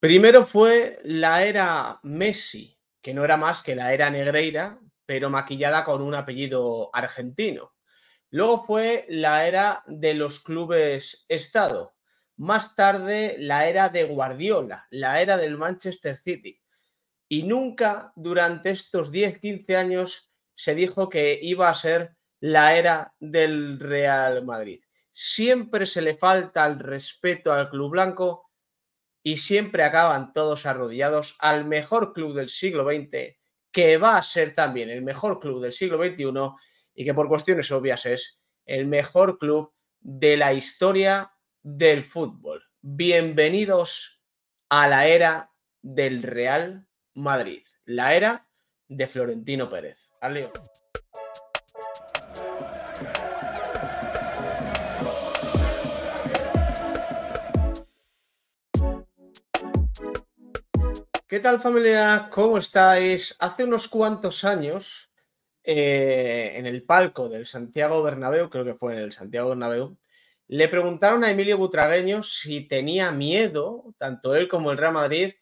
Primero fue la era Messi, que no era más que la era Negreira, pero maquillada con un apellido argentino. Luego fue la era de los clubes Estado. Más tarde, la era de Guardiola, la era del Manchester City. Y nunca durante estos 10-15 años se dijo que iba a ser la era del Real Madrid. Siempre se le falta el respeto al Club Blanco y siempre acaban todos arrodillados al mejor club del siglo XX, que va a ser también el mejor club del siglo XXI y que por cuestiones obvias es el mejor club de la historia del fútbol. Bienvenidos a la era del Real Madrid, la era de Florentino Pérez. Adiós. ¿Qué tal familia? ¿Cómo estáis? Hace unos cuantos años, eh, en el palco del Santiago Bernabéu, creo que fue en el Santiago Bernabéu, le preguntaron a Emilio Butragueño si tenía miedo, tanto él como el Real Madrid,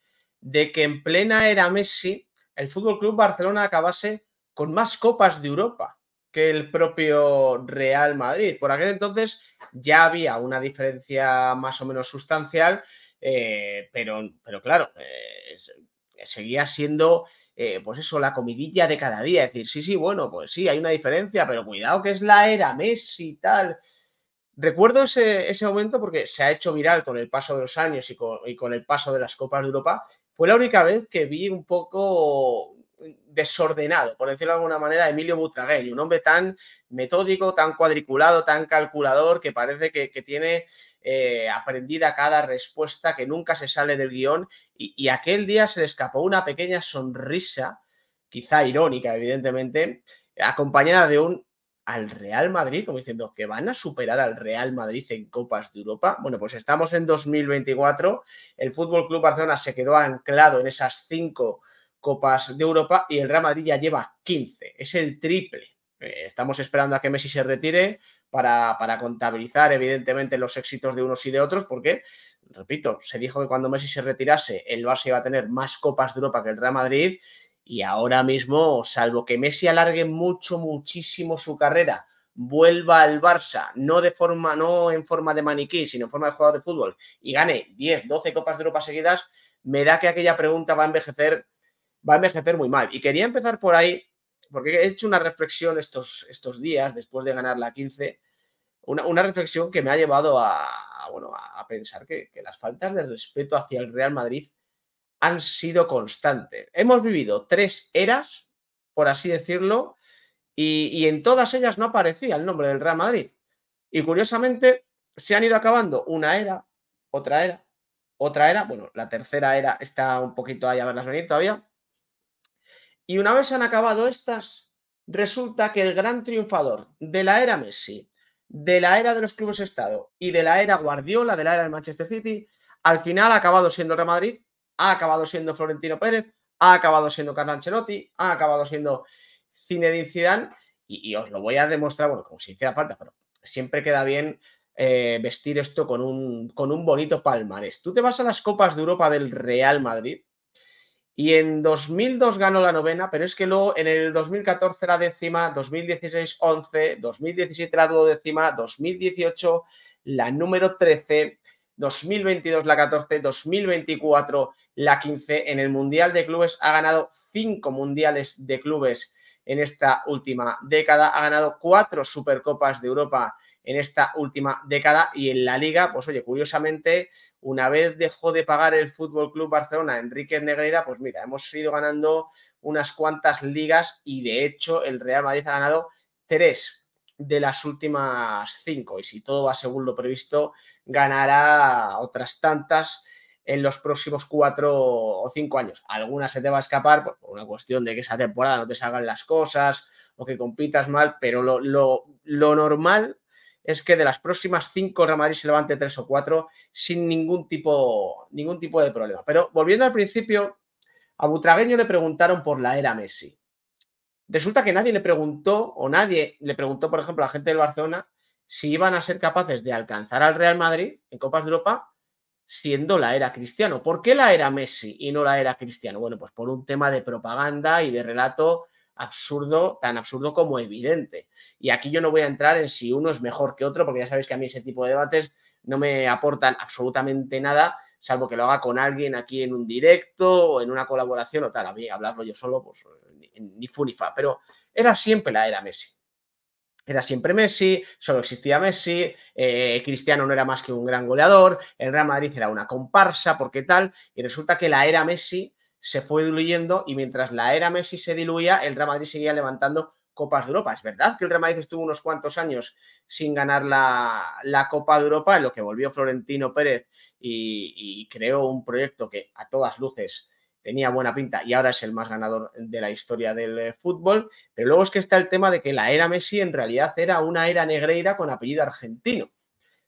de que en plena era Messi, el FC Barcelona acabase con más copas de Europa que el propio Real Madrid. Por aquel entonces ya había una diferencia más o menos sustancial, eh, pero, pero claro, eh, seguía siendo, eh, pues eso, la comidilla de cada día. Es decir, sí, sí, bueno, pues sí, hay una diferencia, pero cuidado que es la era Messi y tal. Recuerdo ese, ese, momento porque se ha hecho viral con el paso de los años y con el paso de las Copas de Europa. Fue la única vez que vi un poco desordenado, por decirlo de alguna manera, Emilio Butragueño, un hombre tan metódico, tan cuadriculado, tan calculador, que parece que, tiene eh, aprendida cada respuesta, que nunca se sale del guión, y, y, aquel día se le escapó una pequeña sonrisa, quizá irónica, evidentemente, acompañada de un al Real Madrid, como diciendo que van a superar al Real Madrid en Copas de Europa. Bueno, pues estamos en 2024, el Fútbol Club Barcelona se quedó anclado en esas cinco Copas de Europa y el Real Madrid ya lleva 15, es el triple. Eh, estamos esperando a que Messi se retire para, para, contabilizar, evidentemente, los éxitos de unos y de otros, porque, repito, se dijo que cuando Messi se retirase, el Barça iba a tener más Copas de Europa que el Real Madrid. Y ahora mismo, salvo que Messi alargue mucho, muchísimo su carrera, vuelva al Barça, no de forma, no en forma de maniquí, sino en forma de jugador de fútbol, y gane 10, 12 Copas de Europa seguidas, me da que aquella pregunta va a envejecer va a envejecer muy mal. Y quería empezar por ahí, porque he hecho una reflexión estos, estos días, después de ganar la 15, una, reflexión que me ha llevado a, bueno, a pensar que, las faltas de respeto hacia el Real Madrid han sido constantes. Hemos vivido tres eras, por así decirlo, y, y en todas ellas no aparecía el nombre del Real Madrid. Y curiosamente, se han ido acabando una era, otra era, otra era, bueno, la tercera era está un poquito ahí a verlas venir todavía, y una vez han acabado estas, resulta que el gran triunfador de la era Messi, de la era de los clubes Estado y de la era Guardiola, de la era del Manchester City, al final ha acabado siendo Real Madrid, ha acabado siendo Florentino Pérez, ha acabado siendo Carlo Ancelotti, ha acabado siendo Zinedine Zidane y, os lo voy a demostrar, bueno, como si hiciera falta, pero siempre queda bien eh, vestir esto con un, con un bonito palmarés. Tú te vas a las Copas de Europa del Real Madrid y en 2002 ganó la novena, pero es que luego en el 2014 la décima, 2016 11, 2017 la duodécima, 2018 la número 13, 2022 la 14, 2024 la 15. En el Mundial de Clubes ha ganado cinco Mundiales de Clubes en esta última década. Ha ganado cuatro Supercopas de Europa en esta última década y en la liga, pues oye, curiosamente, una vez dejó de pagar el Fútbol Club Barcelona Enrique Negreira, pues mira, hemos ido ganando unas cuantas ligas y de hecho el Real Madrid ha ganado tres de las últimas cinco y si todo va según lo previsto, ganará otras tantas en los próximos cuatro o cinco años. Alguna se te va a escapar pues, por una cuestión de que esa temporada no te salgan las cosas o que compitas mal, pero lo, normal es que de las próximas cinco Real Madrid se levante tres o cuatro sin ningún tipo, ningún tipo de problema. Pero volviendo al principio, a Butragueño le preguntaron por la era Messi. Resulta que nadie le preguntó, o nadie le preguntó, por ejemplo, a la gente del Barcelona, si iban a ser capaces de alcanzar al Real Madrid en Copas de Europa siendo la era Cristiano. ¿Por qué la era Messi y no la era Cristiano? Bueno, pues por un tema de propaganda y de relato absurdo, tan absurdo como evidente. Y aquí yo no voy a entrar en si uno es mejor que otro, porque ya sabéis que a mí ese tipo de debates no me aportan absolutamente nada, salvo que lo haga con alguien aquí en un directo o en una colaboración o tal. A mí hablarlo yo solo, pues ni, ni fa, Pero era siempre la era Messi era siempre Messi, solo existía Messi, eh, Cristiano no era más que un gran goleador, el Real Madrid era una comparsa, porque tal, y resulta que la era Messi se fue diluyendo y mientras la era Messi se diluía, el Real Madrid seguía levantando Copas de Europa. Es verdad que el Real Madrid estuvo unos cuantos años sin ganar la, Copa de Europa, en lo que volvió Florentino Pérez y creó un proyecto que a todas luces tenía buena pinta y ahora es el más ganador de la historia del eh, fútbol. Pero luego es que está el tema de que la era Messi en realidad era una era negreira con apellido argentino.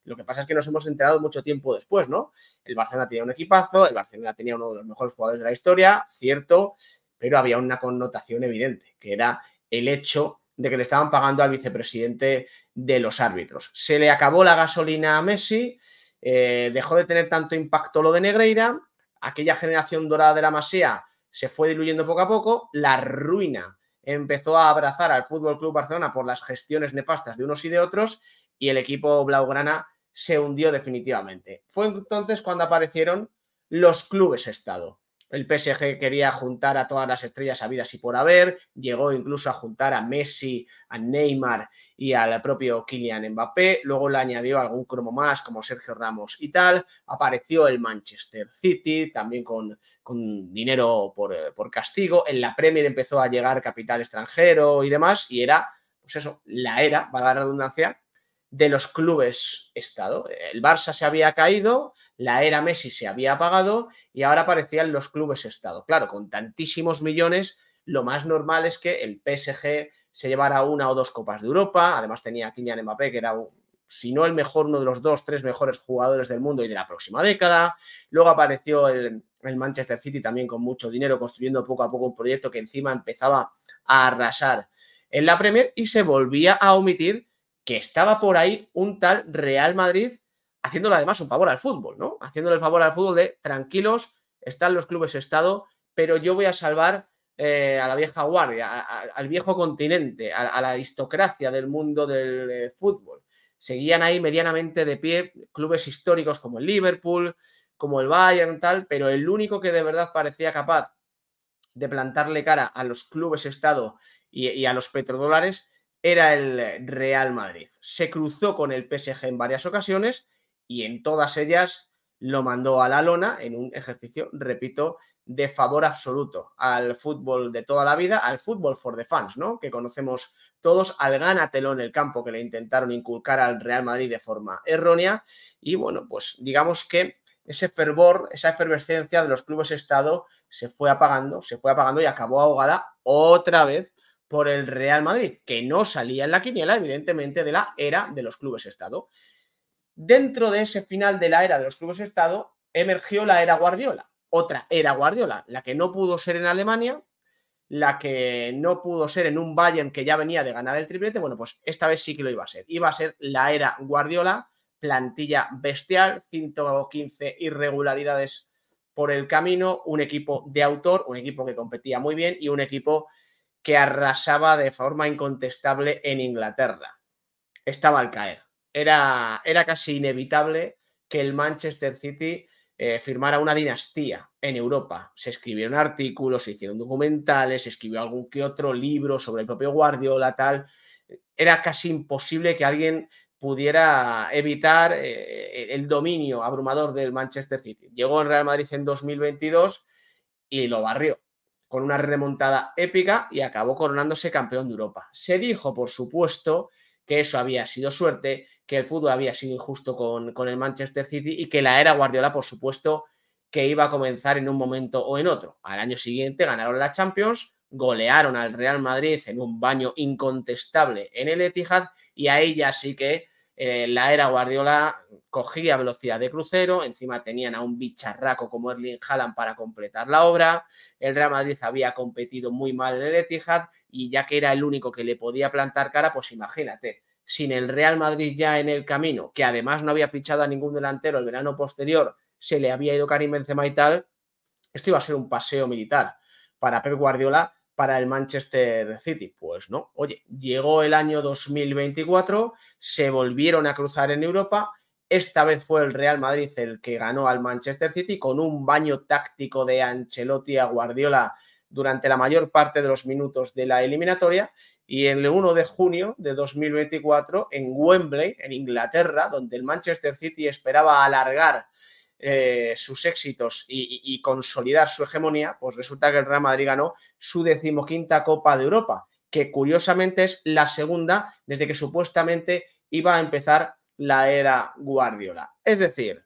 Lo que pasa es que nos hemos enterado mucho tiempo después, ¿no? El Barcelona tenía un equipazo, el Barcelona tenía uno de los mejores jugadores de la historia, cierto, pero había una connotación evidente, que era el hecho de que le estaban pagando al vicepresidente de los árbitros. Se le acabó la gasolina a Messi, eh, dejó de tener tanto impacto lo de Negreira aquella generación dorada de la Masía se fue diluyendo poco a poco, la ruina empezó a abrazar al Fútbol Club Barcelona por las gestiones nefastas de unos y de otros y el equipo blaugrana se hundió definitivamente. Fue entonces cuando aparecieron los clubes Estado. El PSG quería juntar a todas las estrellas habidas y por haber, llegó incluso a juntar a Messi, a Neymar y al propio Kylian Mbappé, luego le añadió algún cromo más como Sergio Ramos y tal, apareció el Manchester City también con, dinero por, eh, por castigo, en la Premier empezó a llegar capital extranjero y demás y era, pues eso, la era, valga la redundancia, de los clubes Estado. El Barça se había caído, la era Messi se había apagado y ahora aparecían los clubes Estado. Claro, con tantísimos millones, lo más normal es que el PSG se llevara una o dos copas de Europa. Además tenía a Kylian Mbappé, que era, si no el mejor, uno de los dos, tres mejores jugadores del mundo y de la próxima década. Luego apareció el, el Manchester City también con mucho dinero, construyendo poco a poco un proyecto que encima empezaba a arrasar en la Premier y se volvía a omitir que estaba por ahí un tal Real Madrid haciéndole además un favor al fútbol, ¿no? Haciéndole el favor al fútbol de tranquilos, están los clubes Estado, pero yo voy a salvar eh, a la vieja guardia, al viejo continente, a, la aristocracia del mundo del eh, fútbol. Seguían ahí medianamente de pie clubes históricos como el Liverpool, como el Bayern, tal, pero el único que de verdad parecía capaz de plantarle cara a los clubes Estado y, y a los petrodólares era el Real Madrid. Se cruzó con el PSG en varias ocasiones y en todas ellas lo mandó a la lona en un ejercicio, repito, de favor absoluto al fútbol de toda la vida, al fútbol for the fans, ¿no? Que conocemos todos, al gánatelo en el campo que le intentaron inculcar al Real Madrid de forma errónea. Y bueno, pues digamos que ese fervor, esa efervescencia de los clubes Estado se fue apagando, se fue apagando y acabó ahogada otra vez por el Real Madrid, que no salía en la quiniela, evidentemente, de la era de los clubes Estado. Dentro de ese final de la era de los clubes Estado, emergió la era Guardiola, otra era Guardiola, la que no pudo ser en Alemania, la que no pudo ser en un Bayern que ya venía de ganar el triplete, bueno, pues esta vez sí que lo iba a ser. Iba a ser la era Guardiola, plantilla bestial, 115 irregularidades por el camino, un equipo de autor, un equipo que competía muy bien y un equipo que arrasaba de forma incontestable en Inglaterra. Estaba al caer. Era, era casi inevitable que el Manchester City eh, firmara una dinastía en Europa. Se escribieron artículos, se hicieron documentales, se escribió algún que otro libro sobre el propio Guardiola, tal. Era casi imposible que alguien pudiera evitar eh, eh, el dominio abrumador del Manchester City. Llegó en Real Madrid en 2022 y lo barrió con una remontada épica y acabó coronándose campeón de Europa. Se dijo, por supuesto, que eso había sido suerte, que el fútbol había sido injusto con, el Manchester City y que la era Guardiola, por supuesto, que iba a comenzar en un momento o en otro. Al año siguiente ganaron la Champions, golearon al Real Madrid en un baño incontestable en el Etihad y a ella sí que eh, la era Guardiola cogía velocidad de crucero, encima tenían a un bicharraco como Erling Haaland para completar la obra, el Real Madrid había competido muy mal en el Etihad y ya que era el único que le podía plantar cara, pues imagínate, sin el Real Madrid ya en el camino, que además no había fichado a ningún delantero el verano posterior, se le había ido Karim Benzema y tal, esto iba a ser un paseo militar para Pep Guardiola para el Manchester City? Pues no, oye, llegó el año 2024, se volvieron a cruzar en Europa, esta vez fue el Real Madrid el que ganó al Manchester City con un baño táctico de Ancelotti a Guardiola durante la mayor parte de los minutos de la eliminatoria y el 1 de junio de 2024 en Wembley, en Inglaterra, donde el Manchester City esperaba alargar eh, sus éxitos y, consolidar su hegemonía, pues resulta que el Real Madrid ganó su decimoquinta Copa de Europa, que curiosamente es la segunda desde que supuestamente iba a empezar la era Guardiola. Es decir,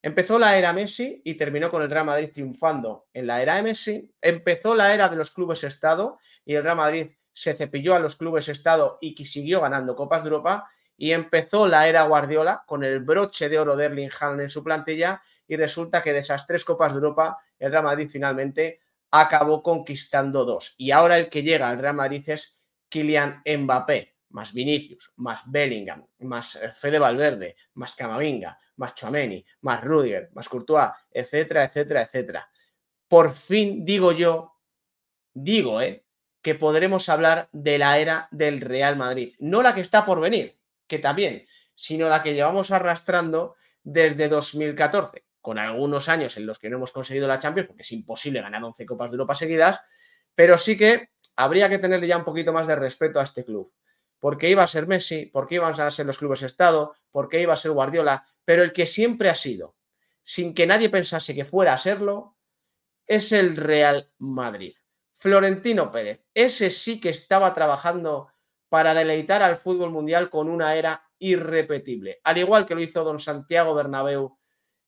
empezó la era Messi y terminó con el Real Madrid triunfando en la era de Messi, empezó la era de los clubes Estado y el Real Madrid se cepilló a los clubes Estado y siguió ganando Copas de Europa y empezó la era Guardiola con el broche de oro de Erling Haaland en su plantilla y resulta que de esas tres Copas de Europa el Real Madrid finalmente acabó conquistando dos. Y ahora el que llega al Real Madrid es Kylian Mbappé, más Vinicius, más Bellingham, más eh, Fede Valverde, más Camavinga, más Chouameni, más Rudiger, más Courtois, etcétera, etcétera, etcétera. Por fin digo yo, digo, ¿eh? que podremos hablar de la era del Real Madrid, no la que está por venir, que también, sino la que llevamos arrastrando desde 2014, con algunos años en los que no hemos conseguido la Champions, porque es imposible ganar 11 Copas de Europa seguidas, pero sí que habría que tenerle ya un poquito más de respeto a este club, porque iba a ser Messi, porque iban a ser los clubes Estado, porque iba a ser Guardiola, pero el que siempre ha sido, sin que nadie pensase que fuera a serlo, es el Real Madrid. Florentino Pérez, ese sí que estaba trabajando para deleitar al fútbol mundial con una era irrepetible, al igual que lo hizo don Santiago Bernabéu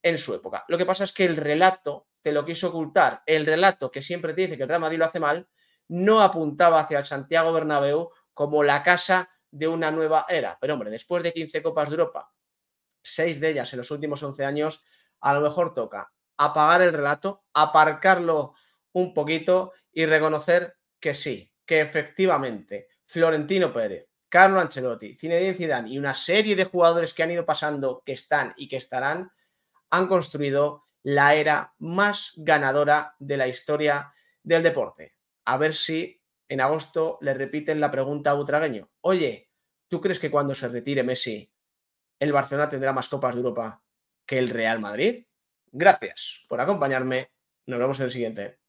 en su época. Lo que pasa es que el relato te lo quiso ocultar, el relato que siempre te dice que el Real Madrid lo hace mal, no apuntaba hacia el Santiago Bernabéu como la casa de una nueva era. Pero hombre, después de 15 Copas de Europa, 6 de ellas en los últimos 11 años, a lo mejor toca apagar el relato, aparcarlo un poquito y reconocer que sí, que efectivamente Florentino Pérez, Carlo Ancelotti, Zinedine Zidane y una serie de jugadores que han ido pasando, que están y que estarán, han construido la era más ganadora de la historia del deporte. A ver si en agosto le repiten la pregunta a Butragueño. Oye, ¿tú crees que cuando se retire Messi, el Barcelona tendrá más Copas de Europa que el Real Madrid? Gracias por acompañarme. Nos vemos en el siguiente.